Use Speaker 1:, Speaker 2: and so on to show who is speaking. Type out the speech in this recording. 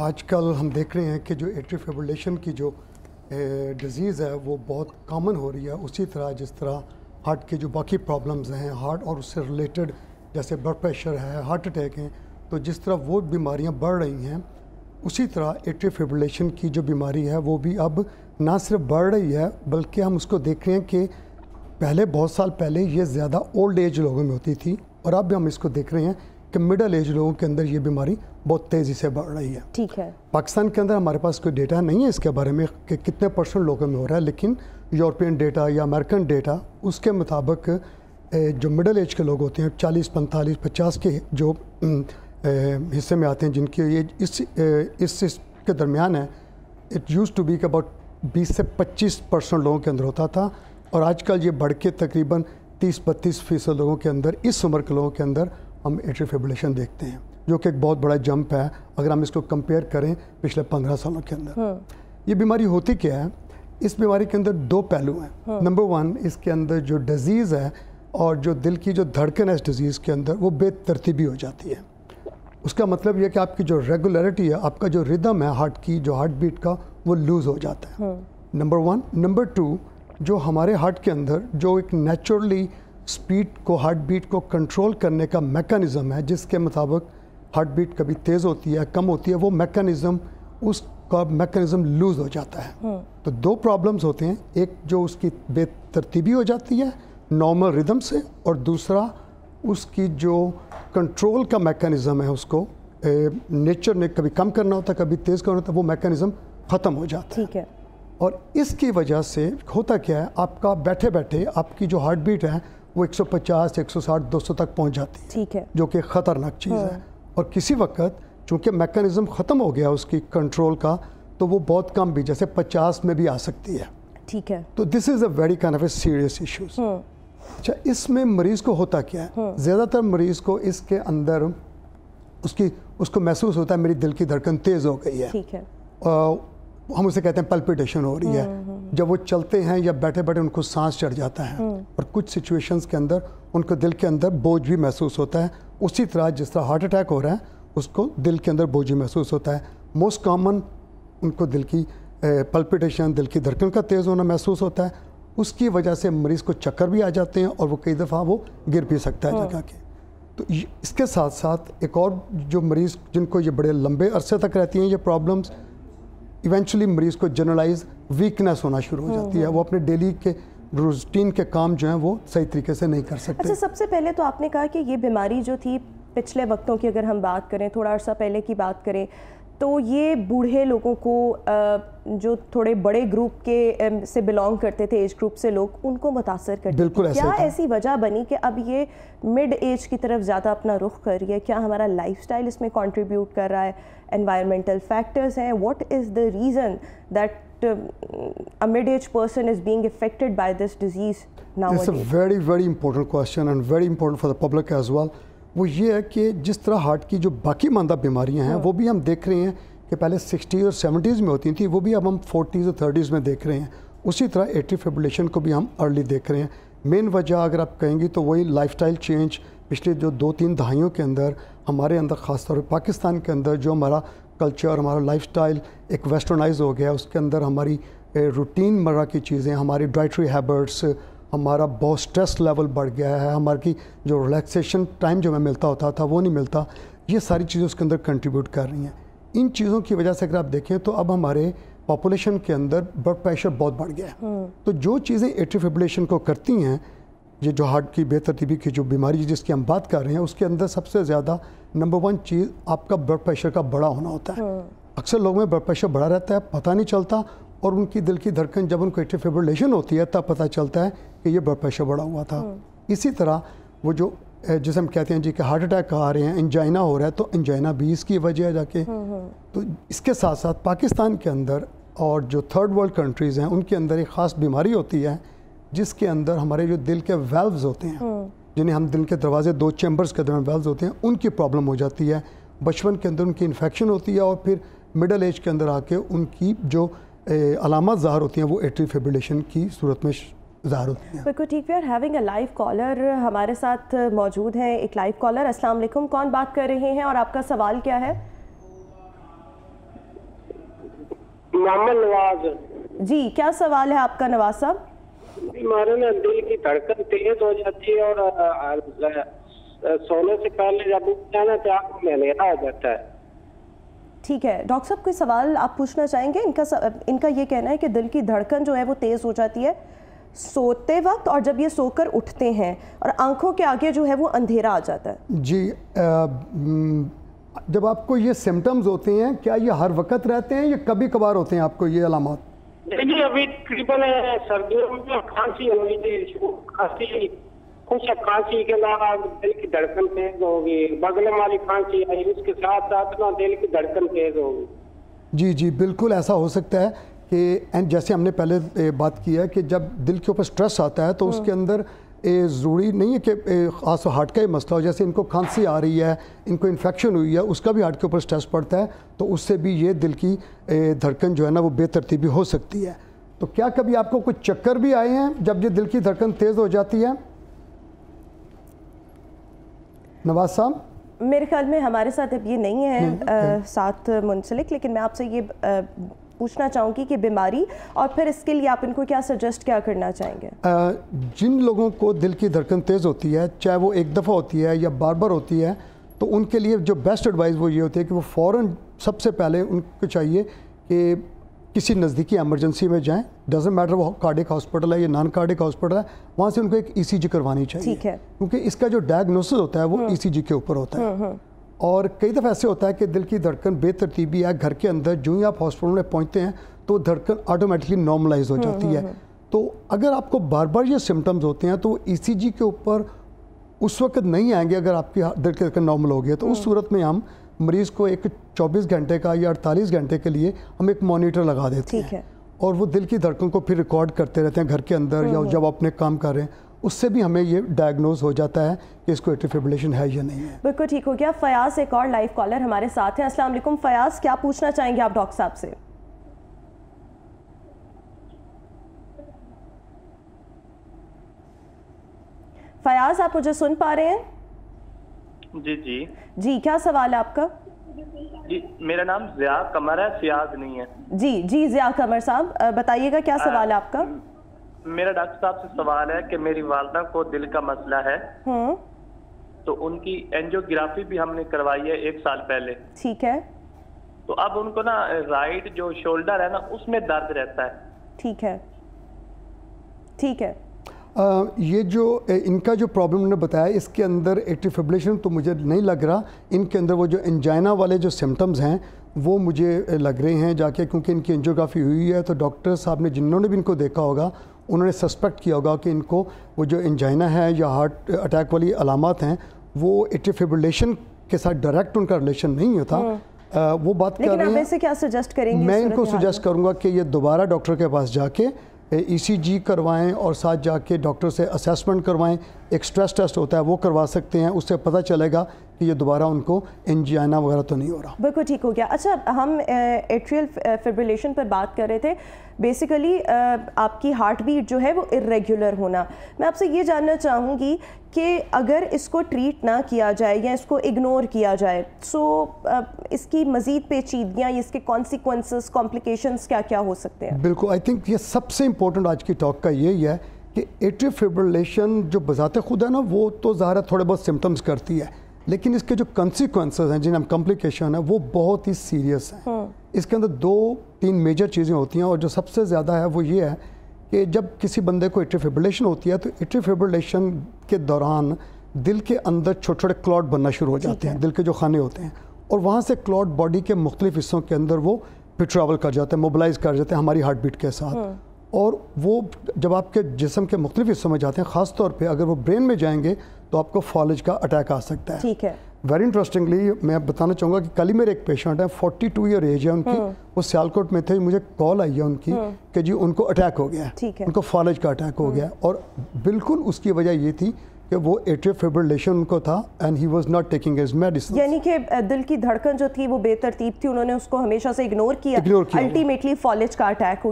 Speaker 1: आजकल हम देख रहे हैं कि जो एट्री फेबुलेशन की जो डिज़ीज़ है वो बहुत कॉमन हो रही है उसी तरह जिस तरह हार्ट के जो बाकी प्रॉब्लम्स हैं हार्ट और उससे रिलेटेड जैसे ब्लड प्रेशर है हार्ट अटैक हैं तो जिस तरह वो बीमारियां बढ़ रही हैं उसी तरह एट्री फेबुलेशन की जो बीमारी है वो भी अब ना सिर्फ बढ़ रही है बल्कि हम उसको देख रहे हैं कि पहले बहुत साल पहले ये ज़्यादा ओल्ड एज लोगों में होती थी और अब हम इसको देख रहे हैं कि मिडल एज लोगों के अंदर ये बीमारी बहुत तेज़ी से बढ़ रही है ठीक है पाकिस्तान के अंदर हमारे पास कोई डेटा नहीं है इसके बारे में कि कितने परसेंट लोगों में हो रहा है लेकिन यूरोपियन डेटा या अमेरिकन डेटा उसके मुताबिक जो मिडल एज के लोग होते हैं चालीस पैंतालीस पचास के जो हिस्से में आते हैं जिनके ये इस इस, इस के दरमियान है it use to be about बीस से पच्चीस परसेंट लोगों के अंदर होता था और आजकल ये बढ़ के तकरीबन तीस बत्तीस फीसद लोगों के अंदर इस उम्र के लोगों के अंदर हम एट्री फेबुलेशन देखते हैं जो कि एक बहुत बड़ा जंप है अगर हम इसको कंपेयर करें पिछले पंद्रह सालों के अंदर हाँ। ये बीमारी होती क्या है इस बीमारी के अंदर दो पहलू हैं नंबर हाँ। वन इसके अंदर जो डिज़ीज़ है और जो दिल की जो धड़कन है इस डिज़ीज़ के अंदर वो बेतरतीबी हो जाती है उसका मतलब यह कि आपकी जो रेगुलरिटी है आपका जो रिदम है हार्ट की जो हार्ट बीट का वो लूज़ हो जाता है नंबर वन नंबर टू जो हमारे हार्ट के अंदर जो एक नेचुरली स्पीड को हार्ट बीट को कंट्रोल करने का मेकनिज़म है जिसके मुताबिक हार्ट बीट कभी तेज़ होती है कम होती है वो मेकनिज़म उसका मेकनिज़म लूज़ हो जाता है हम्म। तो दो प्रॉब्लम्स होते हैं एक जो उसकी बेतरतीबी हो जाती है नॉर्मल रिदम से और दूसरा उसकी जो कंट्रोल का मेकनिज़म है उसको नेचर ने कभी कम करना होता कभी तेज़ करना होता वो मेकनिज़म ख़त्म हो जाता है और इसकी वजह से होता क्या है आपका बैठे बैठे आपकी जो हार्ट बीट है वो 150, 160, 200 तक पहुंच जाती है ठीक है जो कि ख़तरनाक चीज़ है हम्म। और किसी वक्त चूंकि मेकनिज़म ख़त्म हो गया उसकी कंट्रोल का तो वो बहुत कम भी जैसे 50 में भी आ सकती है ठीक है तो this is a very kind of a serious issues अच्छा इसमें मरीज़ को होता क्या है हम्म। ज़्यादातर मरीज़ को इसके अंदर उसकी उसको महसूस होता है मेरी दिल की धड़कन तेज़ हो गई है ठीक है हम उसे कहते हैं पल्पिटेशन हो रही है हम्म, हम्म, हम्म। जब वो चलते हैं या बैठे बैठे उनको सांस चढ़ जाता है और कुछ सिचुएशंस के अंदर उनको दिल के अंदर बोझ भी महसूस होता है उसी तरह जिस तरह हार्ट अटैक हो रहा है उसको दिल के अंदर बोझ महसूस होता है मोस्ट कॉमन उनको दिल की पल्पिटेशन दिल की धड़कन का तेज़ होना महसूस होता है उसकी वजह से मरीज़ को चक्कर भी आ जाते हैं और वो कई दफ़ा वो गिर भी सकता है जगह के तो इसके साथ साथ एक और जो मरीज़ जिनको ये बड़े लंबे अरसे तक रहती हैं ये प्रॉब्लम्स इवेंचुअली मरीज़ को जनरलाइज वीकनेस होना शुरू हो हम्म, जाती है हम्म। वो अपने डेली के रूटीन के काम जो है वो सही तरीके से नहीं कर अच्छा, सकते अच्छा
Speaker 2: सबसे पहले तो आपने कहा कि ये बीमारी जो थी पिछले वक्तों की अगर हम बात करें थोड़ा अर्सा पहले की बात करें तो ये बूढ़े लोगों को जो थोड़े बड़े ग्रुप के से बिलोंग करते थे एज ग्रुप से लोग उनको मुतासर करते बिल्कुल ऐसे ऐसी वजह बनी कि अब ये मिड एज की तरफ ज़्यादा अपना रुख कर रही है क्या हमारा लाइफस्टाइल इसमें कंट्रीब्यूट कर रहा है एनवायरमेंटल फैक्टर्स हैं what is the reason that a mid age person is being affected by this disease now it's a
Speaker 1: very very important question and very important for the public as well वो ये है कि जिस तरह heart की जो बाकी मंदा बीमारियां हैं हाँ। वो भी हम देख रहे हैं कि पहले सिक्सटीज़ और 70s में होती थी वो भी अब हम 40s और 30s में देख रहे हैं उसी तरह एट्री फेबुलेशन को भी हम अर्ली देख रहे हैं मेन वजह अगर आप कहेंगी तो वही लाइफ चेंज पिछले जो दो तीन दहाइयों के अंदर हमारे अंदर ख़ासतौर पर पाकिस्तान के अंदर जो हमारा कल्चर हमारा लाइफ एक वेस्टर्नाइज हो गया उसके अंदर हमारी रूटीन मर्रा की चीज़ें हमारी डाइट्री हैबिट्स हमारा बहुत स्ट्रेस लेवल बढ़ गया है हमारे की जो रिलैक्सेशन टाइम जो हमें मिलता होता था वो नहीं मिलता ये सारी चीज़ें उसके अंदर कंट्रीब्यूट कर रही हैं इन चीज़ों की वजह से अगर आप देखें तो अब हमारे पॉपुलेशन के अंदर ब्लड प्रेशर बहुत बढ़ गया है हम्म। तो जो चीज़ें एट्रीफिब्रेशन को करती हैं ये जो हार्ट की बेतरतीबी की जो बीमारी जिसकी हम बात कर रहे हैं उसके अंदर सबसे ज़्यादा नंबर वन चीज़ आपका ब्लड प्रेशर का बड़ा होना होता है हम्म। अक्सर लोगों में ब्लड प्रेशर बढ़ा रहता है पता नहीं चलता और उनकी दिल की धड़कन जब उनको एट्रीफिब्रिलेशन होती है तब पता चलता है कि ये ब्लड प्रेशर बढ़ा हुआ था हम्म। इसी तरह वो जो जिसे हम कहते हैं जी कि हार्ट अटैक आ रहे हैं इंजाइना हो रहा है तो इंजाइना भी इसकी वजह है जाके हम्म, हम्म। तो इसके साथ साथ पाकिस्तान के अंदर और जो थर्ड वर्ल्ड कंट्रीज़ हैं उनके अंदर एक ख़ास बीमारी होती है जिसके अंदर हमारे जो दिल के वेल्व्स होते हैं जिन्हें हम दिल के दरवाजे दो चैम्बर्स के दरमियान वेल्व्स होते हैं उनकी प्रॉब्लम हो जाती है बचपन के अंदर उनकी इन्फेक्शन होती है और फिर मिडल एज के अंदर आके उनकी जो अलामत ज़ाहर होती हैं वो एट्री फेबलेशन की सूरत में बिल्कुल
Speaker 2: ठीक we are having a live caller हमारे साथ मौजूद हैं एक लाइव कॉलर अस्सलाम वालेकुम कौन बात कर रहे हैं और आपका सवाल क्या है नवाज जी क्या सवाल है आपका नवाज साहब हमारे ना दिल की धड़कन तेज हो जाती है और
Speaker 1: सोने से पहले जब जाना तो आपको महनेरा आ जाता है
Speaker 2: ठीक है डॉक्टर साहब कोई सवाल आप पूछना चाहेंगे इनका सब, इनका ये कहना है कि दिल की धड़कन जो है वो तेज़ हो जाती है सोते वक्त और जब ये सोकर उठते हैं और आंखों के आगे जो है वो अंधेरा आ
Speaker 1: जाता है जी आ, जब आपको ये सिम्टम्स होते हैं क्या ये हर वक्त रहते हैं या कभी कभार होते हैं आपको ये अलामत देखिए अभी तकरीबन सर्दियों में खांसी खांसी कुछ खांसी के अलावा दिल की धड़कन
Speaker 2: तेज होगी बगल वाली खांसी आई उसके साथ साथ ना दिल की धड़कन तेज होगी
Speaker 1: जी जी बिल्कुल ऐसा हो सकता है कि एंड जैसे हमने पहले बात की है कि जब दिल के ऊपर स्ट्रेस आता है तो हम्म। उसके अंदर ज़रूरी नहीं है कि खास हार्ट का ही मसला हो जैसे इनको खांसी आ रही है इनको इन्फेक्शन हुई है उसका भी हार्ट के ऊपर स्ट्रेस पड़ता है तो उससे भी ये दिल की धड़कन जो है ना वो बेतरतीबी हो सकती है तो क्या कभी आपको कुछ चक्कर भी आए हैं जब ये दिल की धड़कन तेज़ हो जाती है नवाज साहब
Speaker 2: मेरे ख्याल में हमारे साथ अब ये नहीं है नहीं, आ, साथ मुंसलिक लेकिन मैं आपसे ये आ, पूछना चाहूँगी कि बीमारी और फिर इसके लिए आप इनको क्या सजेस्ट क्या करना चाहेंगे
Speaker 1: जिन लोगों को दिल की धड़कन तेज़ होती है चाहे वो एक दफ़ा होती है या बार बार होती है तो उनके लिए जो बेस्ट एडवाइस वो ये होती है कि वो फ़ौर सबसे पहले उनको चाहिए कि किसी नज़दीकी एमरजेंसी में जाएं डजेंट मैटर वो कार्डिक हॉस्पिटल है या नॉन कार्डिक हॉस्पिटल है वहाँ से उनको एक ईसीजी e करवानी चाहिए ठीक है क्योंकि इसका जो डायग्नोसिस होता है वो ईसीजी हम्म। e के ऊपर होता है हम्म, हम्म। और कई दफ़ा ऐसे होता है कि दिल की धड़कन बेतरतीबी है घर के अंदर जो ही आप हॉस्पिटल में पहुँचते हैं तो धड़कन ऑटोमेटिकली नॉर्मलाइज हो जाती है हम्म, हम्म, हम्म। तो अगर आपको बार बार ये सिम्टम्स होते हैं तो ई e के ऊपर उस वक्त नहीं आएंगे अगर आपकी दिल की धड़कन नॉर्मल हो तो उस सूरत में हम मरीज़ को एक 24 घंटे का या 48 घंटे के लिए हम एक मॉनिटर लगा देते हैं है। और वो दिल की धड़कन को फिर रिकॉर्ड करते रहते हैं घर के अंदर या जब अपने काम कर रहे हैं उससे भी हमें ये डायग्नोज हो जाता है कि इसको एट्रीफेबलेशन है या नहीं है
Speaker 2: बिल्कुल ठीक हो गया फयाज एक और लाइव कॉलर हमारे साथ हैं अस्सलाम फयाज क्या पूछना चाहेंगे आप डॉक्टर साहब से फयाज आप मुझे सुन पा रहे हैं जी जी जी क्या सवाल है आपका जी मेरा नाम जिया कमर है फयाज नहीं है जी जी जिया कमर साहब बताइएगा क्या सवाल है आपका मेरा डॉक्टर साहब से सवाल है कि मेरी वालदा को दिल का मसला है हम्म। तो उनकी एंजियोग्राफी भी हमने करवाई है एक साल पहले ठीक है तो अब उनको ना राइट जो शोल्डर है ना उसमें दर्द रहता है
Speaker 1: ठीक है ठीक है आ, ये जो इनका जो प्रॉब्लम उन्होंने बताया इसके अंदर एट्रिक तो मुझे नहीं लग रहा इनके अंदर वो जो एंजाइना वाले जो सिम्टम्स हैं वो मुझे लग रहे हैं जाके क्योंकि इनकी एंजियोग्राफी हुई है तो डॉक्टर साहब ने जिन्होंने भी इनको देखा होगा उन्होंने सस्पेक्ट किया होगा कि इनको वो जो इंजाइना है या हार्ट अटैक वाली अलामत हैं वो एटिफेबुलेशन के साथ डायरेक्ट उनका रिलेशन नहीं होता आ, हाँ। वो बात कर रहे हैं
Speaker 2: क्या सजेस्ट करेंगे मैं इनको सजेस्ट
Speaker 1: करूँगा कि ये दोबारा डॉक्टर के पास जाके ईसीजी e करवाएं और साथ जाके डॉक्टर से असेसमेंट करवाएं एक स्ट्रेस टेस्ट होता है वो करवा सकते हैं उससे पता चलेगा कि ये दोबारा उनको एनजियाना वगैरह तो नहीं हो रहा
Speaker 2: बिल्कुल ठीक हो गया अच्छा हम एट्रियल फिब्रिलेशन पर बात कर रहे थे बेसिकली आपकी हार्ट बीट जो है वो इरेगुलर होना मैं आपसे ये जानना चाहूँगी कि अगर इसको ट्रीट ना किया जाए या इसको इग्नोर किया जाए सो इसकी मज़ीद पेचीदगियाँ इसके कॉन्सिक्वेंस कॉम्प्लिकेशंस क्या क्या हो सकते हैं
Speaker 1: बिल्कुल आई थिंक ये सबसे इम्पोर्टेंट आज की टॉक का यही है कि एट्रियल फिब्रिलेशन जो बजाते खुद है ना वो तो ज़्यादा थोड़े बहुत सिम्टम्स करती है लेकिन इसके जो कंसिक्वेंसेज हैं जिन हम कॉम्प्लिकेशन है वो बहुत ही सीरियस हैं हाँ। इसके अंदर दो तीन मेजर चीज़ें होती हैं और जो सबसे ज़्यादा है वो ये है कि जब किसी बंदे को इट्रीफेबलेशन होती है तो इट्रीफेबलेशन के दौरान दिल के अंदर छोटे छोटे क्लॉट बनना शुरू हो जाते हैं दिल के जो खाने होते हैं और वहाँ से क्लॉट बॉडी के मुख्तलिफ हिस्सों के अंदर वो पिट्रावल ट्रैवल कर जाते हैं मोबलाइज कर जाते हैं हमारी हार्ट बीट के साथ हाँ। और वो जब आपके जिसम के मुख्तलिफ हिस्सों में जाते हैं ख़ास तौर पर अगर वो ब्रेन में जाएंगे तो आपको फॉलेज का अटैक आ सकता है ठीक है वेरी इंटरेस्टिंगली मैं बताना चाहूँगा कि कल ही मेरे एक पेशेंट हैं 42 ईयर एज है उनकी हम्म। वो सियालकोट में थे मुझे कॉल आई है उनकी हम्म। कि जी उनको अटैक हो गया है उनको फॉलेज का अटैक हो गया हम्म। और बिल्कुल उसकी वजह ये थी कि वो एट्रियल फिब्रिलेशन उनको था and he was not taking his medicine यानी
Speaker 2: कि दिल की धड़कन जो थी वो बेतरतीब थी उन्होंने उसको हमेशा से इग्नोर किया इग्नोर किया अल्टीमेटली फॉलेज का अटैक हो